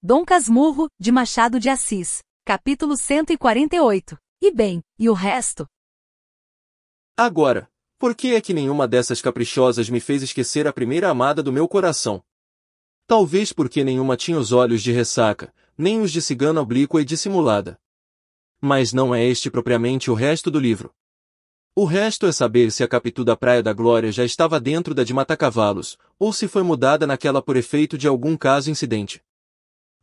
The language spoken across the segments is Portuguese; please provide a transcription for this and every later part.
Dom Casmurro, de Machado de Assis, capítulo 148. E bem, e o resto? Agora, por que é que nenhuma dessas caprichosas me fez esquecer a primeira amada do meu coração? Talvez porque nenhuma tinha os olhos de ressaca, nem os de cigana oblíqua e dissimulada. Mas não é este propriamente o resto do livro. O resto é saber se a Capitu da Praia da Glória já estava dentro da de Matacavalos, ou se foi mudada naquela por efeito de algum caso incidente.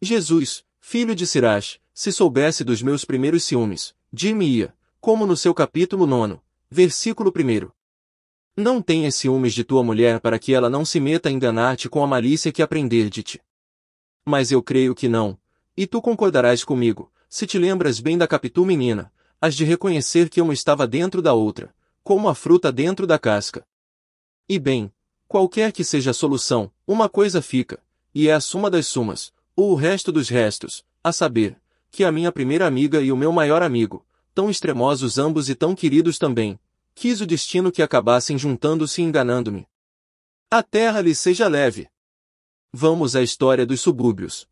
Jesus, filho de Sirach, se soubesse dos meus primeiros ciúmes, dir-me-ia, como no seu capítulo 9, versículo 1. Não tenhas ciúmes de tua mulher para que ela não se meta a enganar-te com a malícia que aprender de ti. Mas eu creio que não, e tu concordarás comigo, se te lembras bem da capitu menina, as de reconhecer que uma estava dentro da outra, como a fruta dentro da casca. E bem, qualquer que seja a solução, uma coisa fica, e é a suma das sumas, ou o resto dos restos, a saber, que a minha primeira amiga e o meu maior amigo, tão extremosos ambos e tão queridos também, quis o destino que acabassem juntando-se e enganando-me. A terra lhe seja leve. Vamos à história dos subúrbios.